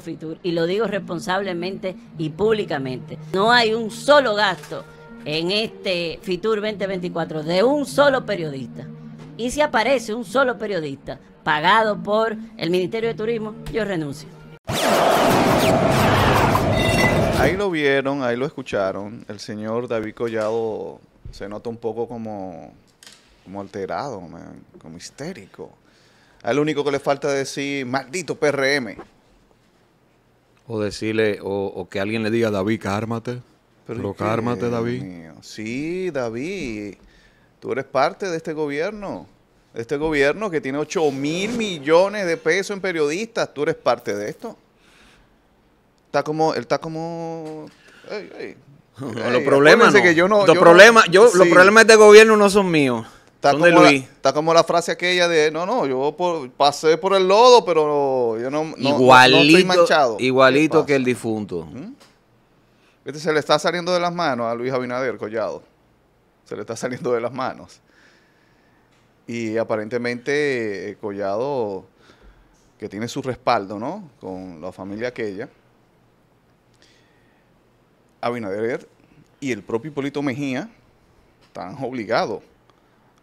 Fitur y lo digo responsablemente y públicamente. No hay un solo gasto en este Fitur 2024 de un solo periodista. Y si aparece un solo periodista pagado por el Ministerio de Turismo, yo renuncio. Ahí lo vieron, ahí lo escucharon. El señor David Collado se nota un poco como, alterado, como histérico. lo único que le falta decir, maldito PRM. O decirle, o, que alguien le diga, David, cármate. Pero cármate, David. Sí, David, tú eres parte de este gobierno. este gobierno que tiene 8 mil millones de pesos en periodistas. Tú eres parte de esto. Está como, él está como... los problemas no. que yo no, los problemas, yo, los problemas de gobierno no son míos. Está como, la, está como, la, frase aquella de, no, no, yo pasé por el lodo, pero yo no, no, igualito, manchado. Igualito que el difunto. Este se le está saliendo de las manos a Luis Abinader, Collado. Se le está saliendo de las manos. Y aparentemente eh, Collado, que tiene su respaldo, ¿no? Con la familia aquella. Abinader y el propio Hipólito Mejía están obligados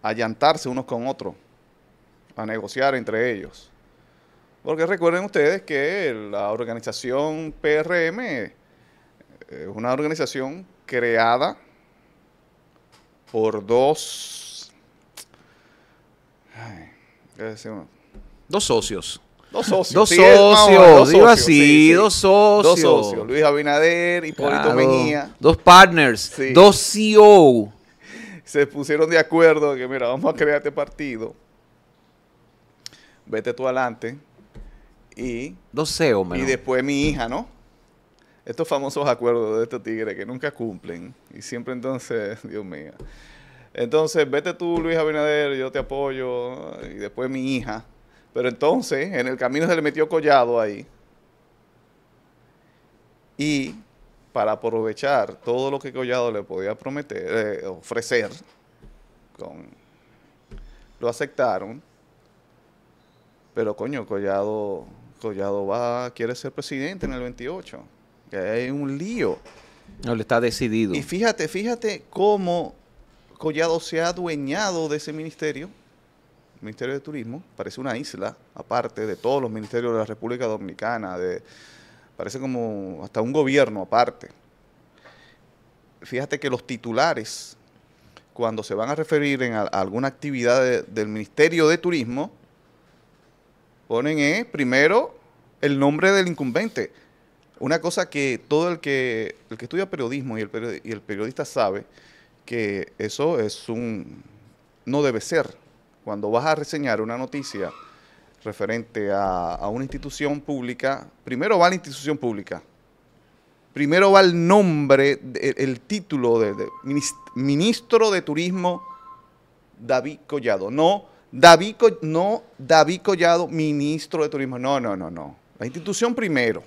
Allantarse unos con otros, a negociar entre ellos. Porque recuerden ustedes que la organización PRM eh, es una organización creada por dos... ¿qué Dos socios. Dos socios. Dos socios, digo así, dos socios. Dos socios, Luis Abinader, y Polito Mejía. Dos partners, dos CEO se pusieron de acuerdo que, mira, vamos a crear este partido. Vete tú adelante. Y. No sé, Y después mi hija, ¿no? Estos famosos acuerdos de estos tigres que nunca cumplen. Y siempre entonces, Dios mío. Entonces, vete tú, Luis Abinader, yo te apoyo. Y después mi hija. Pero entonces, en el camino se le metió collado ahí. Y para aprovechar todo lo que Collado le podía prometer, eh, ofrecer. Con, lo aceptaron, pero coño, Collado, Collado va, quiere ser presidente en el 28. Que hay un lío. No, le está decidido. Y fíjate, fíjate cómo Collado se ha adueñado de ese ministerio, Ministerio de Turismo, parece una isla, aparte de todos los ministerios de la República Dominicana, de, parece como hasta un gobierno aparte. Fíjate que los titulares, cuando se van a referir en a, alguna actividad del Ministerio de Turismo, ponen eh, primero el nombre del incumbente. Una cosa que todo el que, el que estudia periodismo y el, y el periodista sabe que eso es un... no debe ser. Cuando vas a reseñar una noticia referente a, una institución pública, primero va la institución pública, primero va el nombre, el, título de, ministro de Turismo David Collado. No David, no David Collado, ministro de Turismo. No, no, no, no. La institución primero.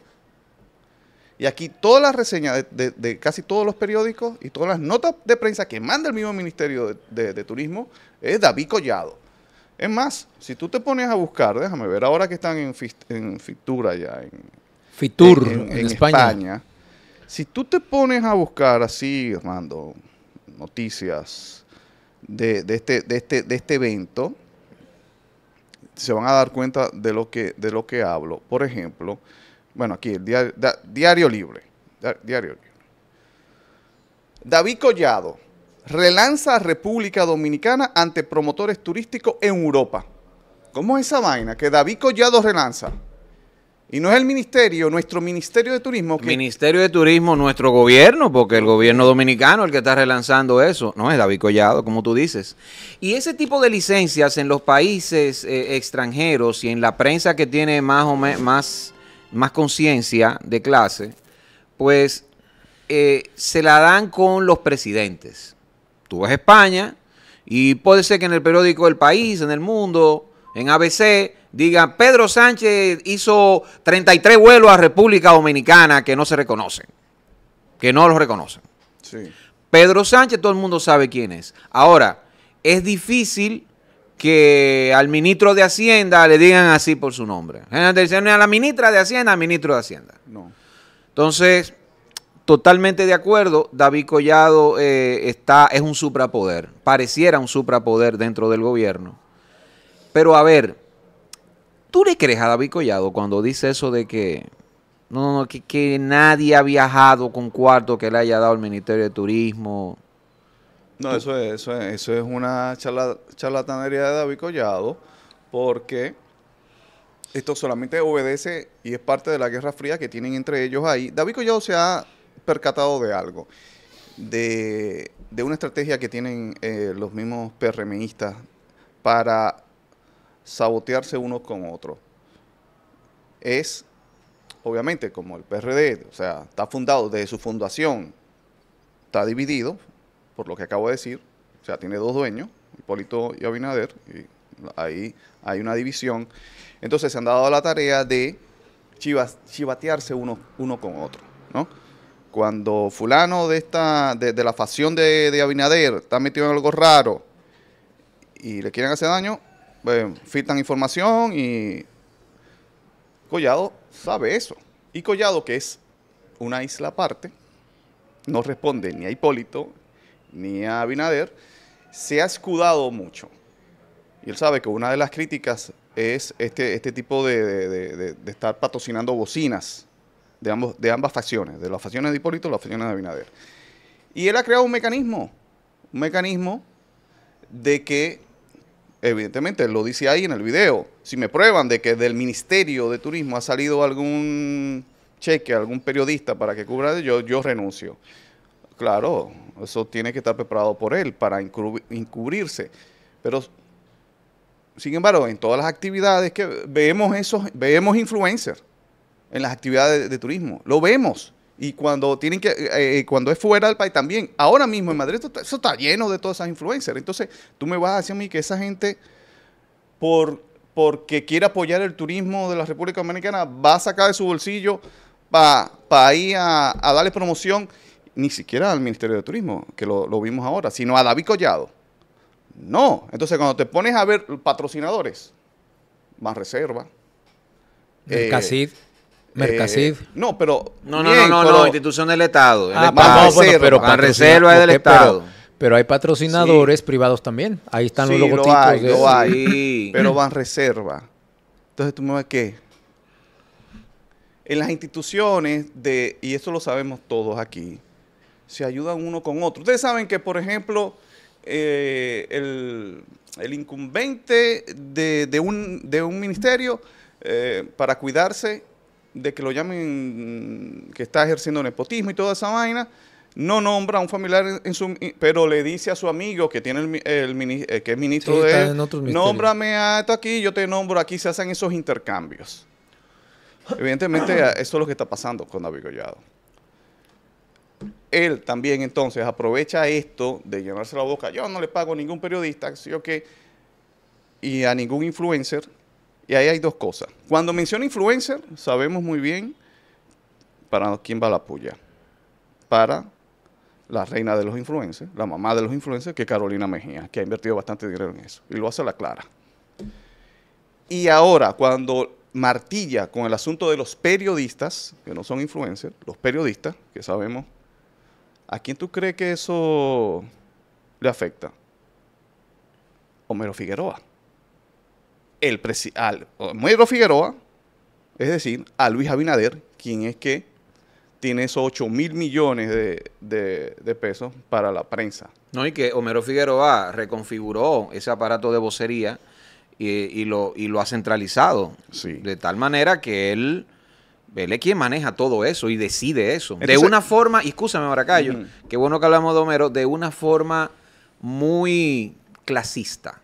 Y aquí todas las reseñas de, casi todos los periódicos y todas las notas de prensa que manda el mismo Ministerio de Turismo es David Collado. Es más, si tú te pones a buscar, déjame ver, ahora que están en, en ya, en, Fitur, en, España. si tú te pones a buscar así, Armando, noticias este, este, de, este, evento, se van a dar cuenta de lo que, de lo que hablo. Por ejemplo, bueno, aquí el diario, Libre. diario Libre. David Collado relanza República Dominicana ante promotores turísticos en Europa. ¿Cómo es esa vaina? Que David Collado relanza. Y no es el ministerio, nuestro Ministerio de Turismo. El Ministerio de Turismo, nuestro gobierno, porque el gobierno dominicano es el que está relanzando eso. No es David Collado, como tú dices. Y ese tipo de licencias en los países eh, extranjeros y en la prensa que tiene más o más, más conciencia de clase, pues eh, se la dan con los presidentes. Tú ves España y puede ser que en el periódico El País, en El Mundo, en ABC, digan Pedro Sánchez hizo 33 vuelos a República Dominicana que no se reconocen, que no lo reconocen. Sí. Pedro Sánchez, todo el mundo sabe quién es. Ahora, es difícil que al ministro de Hacienda le digan así por su nombre. A la ministra de Hacienda, al ministro de Hacienda. No. Entonces, Totalmente de acuerdo, David Collado eh, está, es un suprapoder, pareciera un suprapoder dentro del gobierno. Pero a ver, ¿tú le crees a David Collado cuando dice eso de que no, que, nadie ha viajado con cuarto que le haya dado el Ministerio de Turismo? No, eso es, eso es, una charlatanería de David Collado, porque esto solamente obedece y es parte de la guerra fría que tienen entre ellos ahí. David Collado se ha percatado de algo, de, una estrategia que tienen eh, los mismos PRMistas para sabotearse unos con otros. Es, obviamente, como el PRD, o sea, está fundado desde su fundación, está dividido, por lo que acabo de decir, o sea, tiene dos dueños, Hipólito y Abinader, y ahí hay una división. Entonces se han dado la tarea de chivatearse uno, uno con otro, ¿no? cuando fulano de esta de, la facción de, Abinader está metido en algo raro y le quieren hacer daño, pues, filtan información y Collado sabe eso. Y Collado, que es una isla aparte, no responde ni a Hipólito ni a Abinader, se ha escudado mucho. Y él sabe que una de las críticas es este, este tipo de, de estar patrocinando bocinas de, ambas facciones, de las facciones de Hipólito y las facciones de Abinader. Y él ha creado un mecanismo, un mecanismo de que, evidentemente, lo dice ahí en el video, si me prueban de que del Ministerio de Turismo ha salido algún cheque, algún periodista para que cubra, de yo, yo renuncio. Claro, eso tiene que estar preparado por él para encubrirse. Pero, sin embargo, en todas las actividades que vemos, esos, vemos influencers en las actividades de, turismo. Lo vemos. Y cuando tienen que, eh, eh, eh, cuando es fuera del país también. Ahora mismo en Madrid eso está lleno de todas esas influencers. Entonces, tú me vas a decir a mí que esa gente, por, porque quiere apoyar el turismo de la República Dominicana, va a sacar de su bolsillo para ir a, darle promoción, ni siquiera al Ministerio de Turismo, que lo, vimos ahora, sino a David Collado. No. Entonces, cuando te pones a ver patrocinadores, más reserva. El Mercasif. Eh, no, pero. No, no, no, no, institución del Estado. Ah, pero van reserva del Estado. Pero, hay patrocinadores privados también. Ahí están los logotipos. Lo hay, hay, pero van reserva. Entonces tú me ves qué. en las instituciones de, y esto lo sabemos todos aquí, se ayudan uno con otro. Ustedes saben que, por ejemplo, eh, el, incumbente de, un, ministerio eh, para cuidarse de que lo llamen mm, que está ejerciendo nepotismo y toda esa vaina, no nombra a un familiar en, su, pero le dice a su amigo que tiene el, eh, que es ministro de nómbrame a esto aquí, yo te nombro aquí, se hacen esos intercambios. Evidentemente eso es lo que está pasando con David Él también entonces aprovecha esto de llenarse la boca, yo no le pago a ningún periodista, o qué, y a ningún influencer y ahí hay dos cosas. Cuando menciona influencer, sabemos muy bien para quién va la puya. Para la reina de los influencers, la mamá de los influencers, que es Carolina Mejía, que ha invertido bastante dinero en eso. Y lo hace la clara. Y ahora, cuando martilla con el asunto de los periodistas, que no son influencers, los periodistas, que sabemos, ¿a quién tú crees que eso le afecta? Homero Figueroa el al Omero Figueroa, es decir, a Luis Abinader, quien es que tiene esos 8 mil millones de, pesos para la prensa. No, y que Homero Figueroa reconfiguró ese aparato de vocería y, lo, y lo ha centralizado. Sí. De tal manera que él, vele es quien maneja todo eso y decide eso. de una forma, y escúchame, Maracayo, qué bueno que hablamos de Homero, de una forma muy clasista.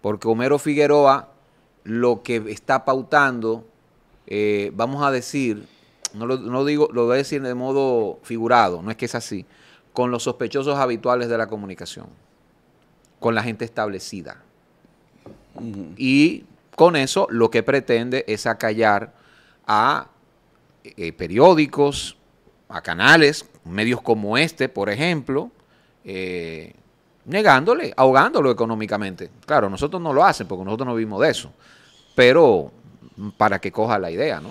Porque Homero Figueroa lo que está pautando, eh, vamos a decir, no lo, no digo, lo voy a decir de modo figurado, no es que es así, con los sospechosos habituales de la comunicación, con la gente establecida. Y con eso lo que pretende es acallar a eh, periódicos, a canales, medios como este, por ejemplo, eh, negándole, ahogándolo económicamente. Claro, nosotros no lo hacen porque nosotros no vimos de eso pero mm, para que coja la idea, ¿no?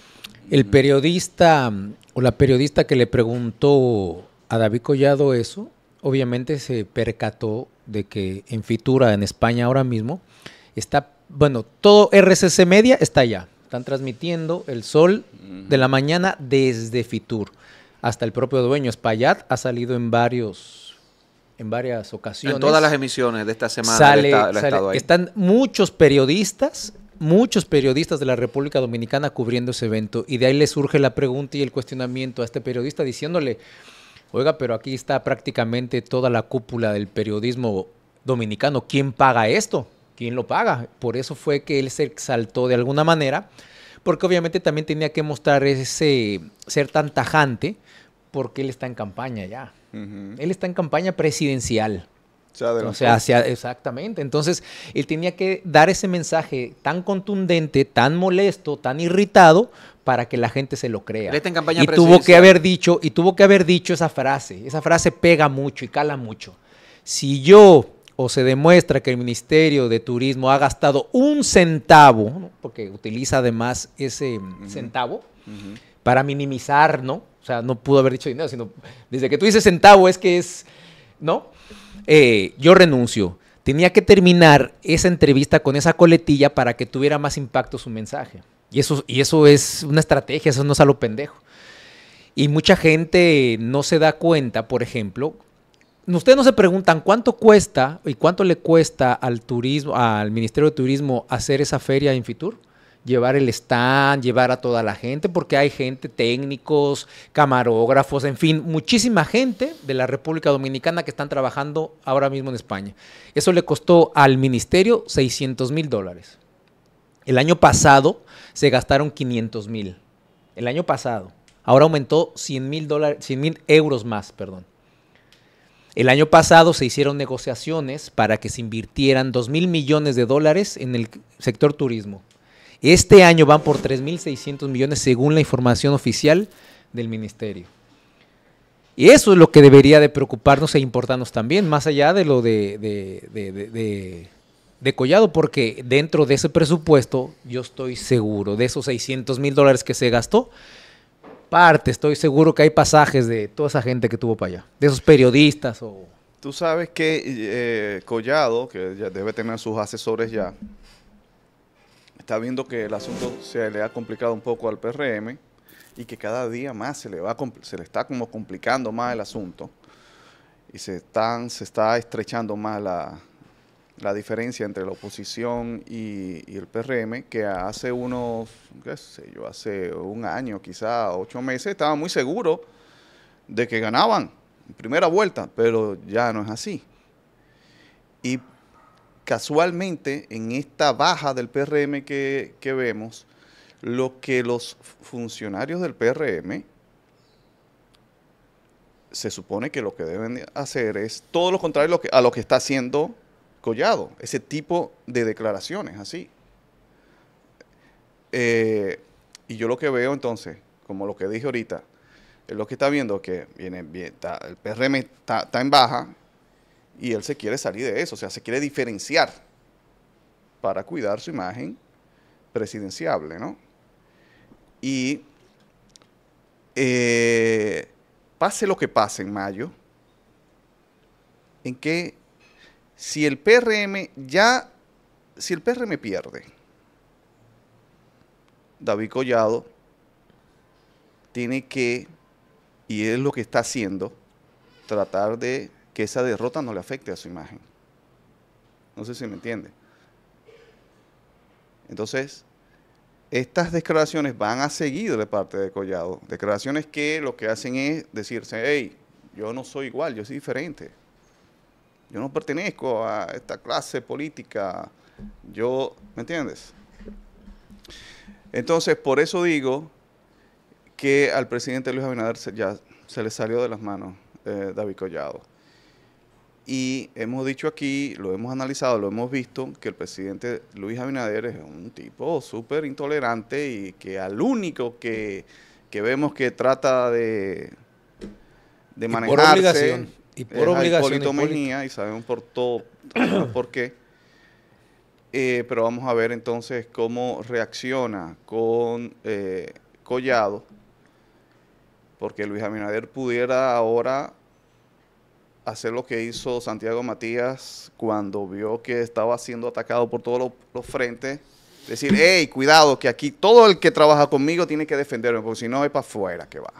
El periodista o la periodista que le preguntó a David Collado eso, obviamente se percató de que en Fitura, en España ahora mismo, está, bueno, todo RCC Media está allá. Están transmitiendo el sol de la mañana desde Fitur. Hasta el propio dueño Espaillat ha salido en varios en varias ocasiones. En todas las emisiones de esta semana. Sale, sale, están muchos periodistas muchos periodistas de la República Dominicana cubriendo ese evento y de ahí le surge la pregunta y el cuestionamiento a este periodista diciéndole, oiga, pero aquí está prácticamente toda la cúpula del periodismo dominicano, ¿quién paga esto? ¿Quién lo paga? Por eso fue que él se exaltó de alguna manera, porque obviamente también tenía que mostrar ese ser tan tajante, porque él está en campaña ya. Él está en campaña presidencial. O sea, hacia, exactamente. Entonces, él tenía que dar ese mensaje tan contundente, tan molesto, tan irritado, para que la gente se lo crea. y tuvo que haber dicho, y tuvo que haber dicho esa frase. Esa frase pega mucho y cala mucho. Si yo o se demuestra que el Ministerio de Turismo ha gastado un centavo, porque utiliza además ese centavo, para minimizar, ¿no? O sea, no pudo haber dicho dinero, sino desde que tú dices centavo es que es, ¿no? Eh, yo renuncio. Tenía que terminar esa entrevista con esa coletilla para que tuviera más impacto su mensaje. Y eso, y eso es una estrategia, eso no es algo pendejo. Y mucha gente no se da cuenta, por ejemplo, ustedes no se preguntan cuánto cuesta y cuánto le cuesta al turismo, al Ministerio de Turismo hacer esa feria en Fitur llevar el stand, llevar a toda la gente, porque hay gente, técnicos, camarógrafos, en fin, muchísima gente de la República Dominicana que están trabajando ahora mismo en España. Eso le costó al ministerio 600 mil dólares. El año pasado se gastaron 500 mil. El año pasado. Ahora aumentó 100 mil euros más, perdón. El año pasado se hicieron negociaciones para que se invirtieran 2 mil millones de dólares en el sector turismo. Este año van por 3.600 millones según la información oficial del ministerio. Y eso es lo que debería de preocuparnos e importarnos también, más allá de lo de, Collado, porque dentro de ese presupuesto yo estoy seguro, de esos 600 mil dólares que se gastó, parte, estoy seguro que hay pasajes de toda esa gente que tuvo para allá, de esos periodistas o... Tú sabes que eh, Collado, que debe tener sus asesores ya, está viendo que el asunto se le ha complicado un poco al PRM y que cada día más se le, va, se le está como complicando más el asunto y se, están, se está estrechando más la, diferencia entre la oposición y, el PRM, que hace unos, qué sé yo, hace un año, quizá ocho meses, estaba muy seguro de que ganaban en primera vuelta, pero ya no es así. Y casualmente en esta baja del PRM que, vemos, lo que los funcionarios del PRM se supone que lo que deben hacer es todo lo contrario a lo que, está haciendo Collado, ese tipo de declaraciones así. Eh, y yo lo que veo entonces, como lo que dije ahorita, es lo que está viendo que viene, el PRM está en baja, y él se quiere salir de eso, o sea, se quiere diferenciar para cuidar su imagen presidenciable, ¿no? Y eh, pase lo que pase en mayo, en que si el PRM ya, si el PRM pierde, David Collado tiene que, y es lo que está haciendo, tratar de que esa derrota no le afecte a su imagen. No sé si me entiende. Entonces, estas declaraciones van a seguir de parte de Collado. Declaraciones que lo que hacen es decirse, hey, yo no soy igual, yo soy diferente. Yo no pertenezco a esta clase política. Yo, ¿me entiendes? Entonces, por eso digo que al presidente Luis Abinader ya se le salió de las manos eh, David Collado. Y hemos dicho aquí, lo hemos analizado, lo hemos visto, que el presidente Luis Abinader es un tipo súper intolerante y que al único que, vemos que trata de, de manejarse por obligación, y por es y sabemos por todo por qué. Eh, pero vamos a ver entonces cómo reacciona con eh, Collado, porque Luis Abinader pudiera ahora hacer lo que hizo Santiago Matías cuando vio que estaba siendo atacado por todos los, frentes. Decir, hey, cuidado, que aquí todo el que trabaja conmigo tiene que defenderme, porque si no es para afuera que va.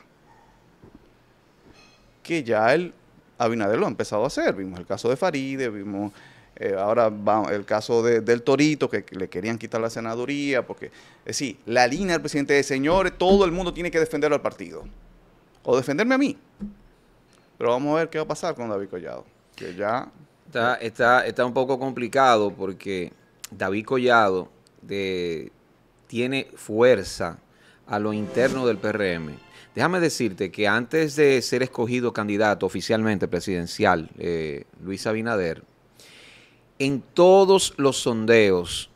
Que ya el Abinader lo ha empezado a hacer. Vimos el caso de Faride, vimos eh, ahora el caso de, del Torito, que, le querían quitar la senaduría, porque, es decir, la línea del presidente de señores, todo el mundo tiene que defender al partido. O defenderme a mí. Pero vamos a ver qué va a pasar con David Collado. Que ya. Está, un poco complicado porque David Collado tiene fuerza a lo interno del PRM. Déjame decirte que antes de ser escogido candidato oficialmente presidencial, eh, Luis Abinader, en todos los sondeos,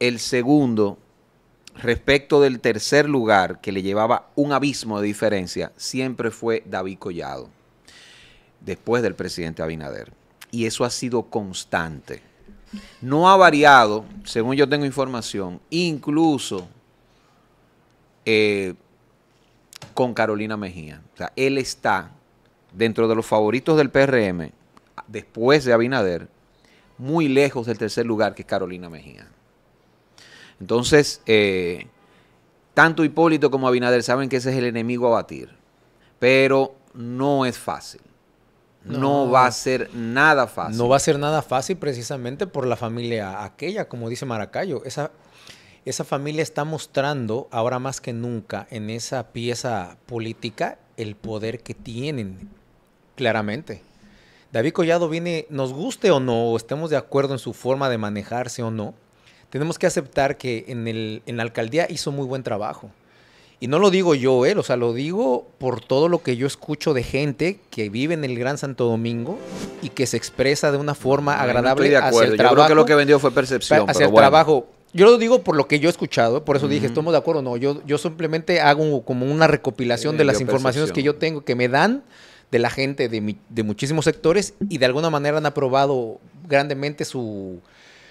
el segundo respecto del tercer lugar que le llevaba un abismo de diferencia, siempre fue David Collado después del presidente Abinader. Y eso ha sido constante. No ha variado, según yo tengo información, incluso eh, con Carolina Mejía. O sea, él está dentro de los favoritos del PRM, después de Abinader, muy lejos del tercer lugar que es Carolina Mejía. Entonces, eh, tanto Hipólito como Abinader saben que ese es el enemigo a batir, pero no es fácil no, va a ser nada fácil. No va a ser nada fácil precisamente por la familia aquella, como dice Maracayo. Esa, esa familia está mostrando ahora más que nunca en esa pieza política el poder que tienen, claramente. David Collado viene, nos guste o no, o estemos de acuerdo en su forma de manejarse o no, tenemos que aceptar que en, el, en la alcaldía hizo muy buen trabajo. Y no lo digo yo, él, eh, o sea, lo digo por todo lo que yo escucho de gente que vive en el Gran Santo Domingo y que se expresa de una forma mm, agradable hacia el yo Yo creo que lo que vendió fue percepción. Hacia el trabajo. Yo lo digo por lo que yo he escuchado, por eso dije, estamos de acuerdo, o no, yo, yo simplemente hago como una recopilación eh, de las informaciones que yo tengo, que me dan de la gente de, de muchísimos sectores y de alguna manera han aprobado grandemente su,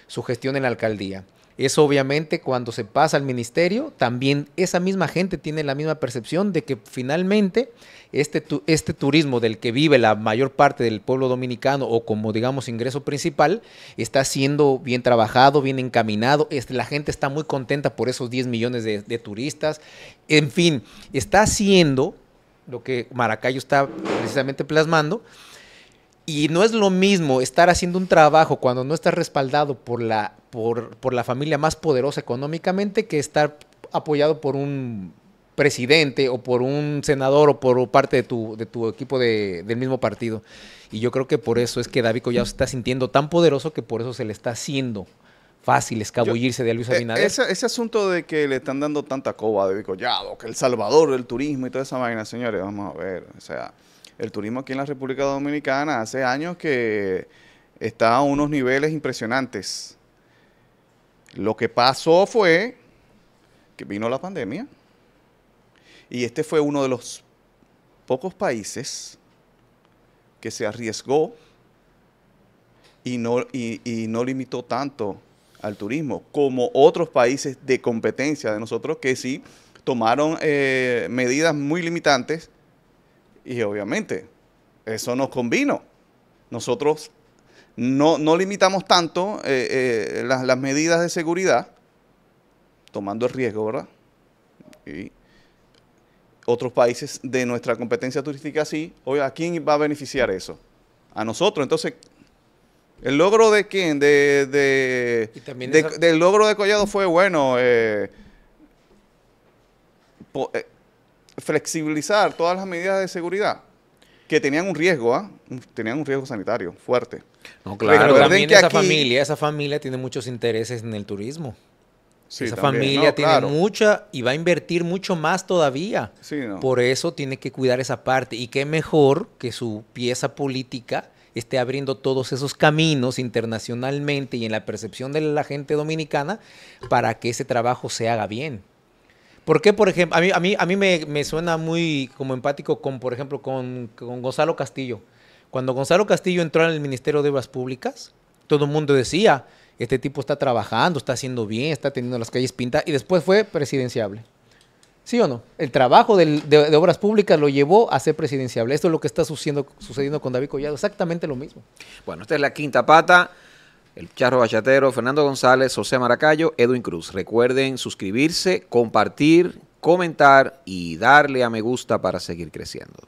su gestión en la alcaldía es obviamente cuando se pasa al ministerio, también esa misma gente tiene la misma percepción de que finalmente este, este turismo del que vive la mayor parte del pueblo dominicano o como digamos ingreso principal, está siendo bien trabajado, bien encaminado, este, la gente está muy contenta por esos 10 millones de, de turistas, en fin, está haciendo lo que Maracayo está precisamente plasmando, y no es lo mismo estar haciendo un trabajo cuando no estás respaldado por la, por, por la familia más poderosa económicamente que estar apoyado por un presidente o por un senador o por parte de tu, equipo de, del mismo partido. Y yo creo que por eso es que David Collado se está sintiendo tan poderoso que por eso se le está haciendo fácil escabullirse de Luis eh, Abinader. ese, asunto de que le están dando tanta coba a David Collado, que El Salvador, del turismo y toda esa vaina, señores, vamos a ver, o sea el turismo aquí en la República Dominicana hace años que está a unos niveles impresionantes. Lo que pasó fue que vino la pandemia y este fue uno de los pocos países que se arriesgó y no, y, no limitó tanto al turismo como otros países de competencia de nosotros que sí tomaron eh, medidas muy limitantes y obviamente, eso nos convino. Nosotros no, limitamos tanto eh, eh, las, medidas de seguridad, tomando el riesgo, ¿verdad? Y otros países de nuestra competencia turística sí. Oye, ¿a quién va a beneficiar eso? A nosotros. Entonces, ¿el logro de quién? De, de, Del logro de Collado fue, bueno, eh, flexibilizar todas las medidas de seguridad que tenían un riesgo, ¿ah? tenían un riesgo sanitario fuerte. No, claro, también que esa familia, esa familia tiene muchos intereses en el turismo. esa familia tiene mucha y va a invertir mucho más todavía. Por eso tiene que cuidar esa parte. Y qué mejor que su pieza política esté abriendo todos esos caminos internacionalmente y en la percepción de la gente dominicana para que ese trabajo se haga bien. ¿Por qué, por ejemplo? A mí, a mí, me, suena muy como empático con, por ejemplo, con, Gonzalo Castillo. Cuando Gonzalo Castillo entró en el Ministerio de Obras Públicas, todo el mundo decía, este tipo está trabajando, está haciendo bien, está teniendo las calles pintadas, y después fue presidenciable. ¿Sí o no? El trabajo de, obras públicas lo llevó a ser presidenciable. Esto es lo que está sucediendo, sucediendo con David Collado, exactamente lo mismo. Bueno, esta es la quinta pata el Charro Bachatero, Fernando González, José Maracayo, Edwin Cruz. Recuerden suscribirse, compartir, comentar y darle a me gusta para seguir creciendo.